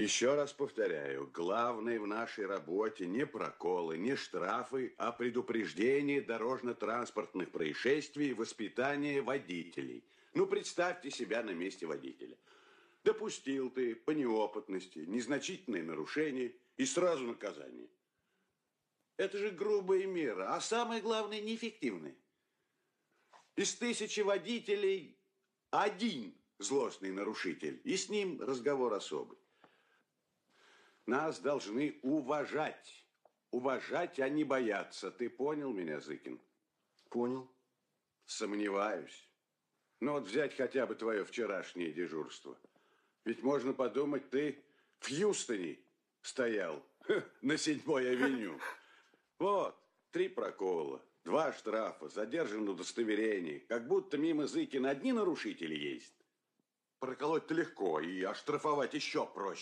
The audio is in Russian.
Еще раз повторяю, главное в нашей работе не проколы, не штрафы, а предупреждение дорожно-транспортных происшествий и воспитание водителей. Ну, представьте себя на месте водителя. Допустил ты по неопытности незначительное нарушение и сразу наказание. Это же грубые меры, а самое главное, неэффективные. Из тысячи водителей один злостный нарушитель, и с ним разговор особый. Нас должны уважать. Уважать, а не бояться. Ты понял меня, Зыкин? Понял. Сомневаюсь. Ну вот взять хотя бы твое вчерашнее дежурство. Ведь можно подумать, ты в Хьюстоне стоял ха, на седьмой авеню. Вот, три прокола, два штрафа, задержан удостоверение. Как будто мимо Зыкина одни нарушители есть. Проколоть-то легко, и оштрафовать еще проще.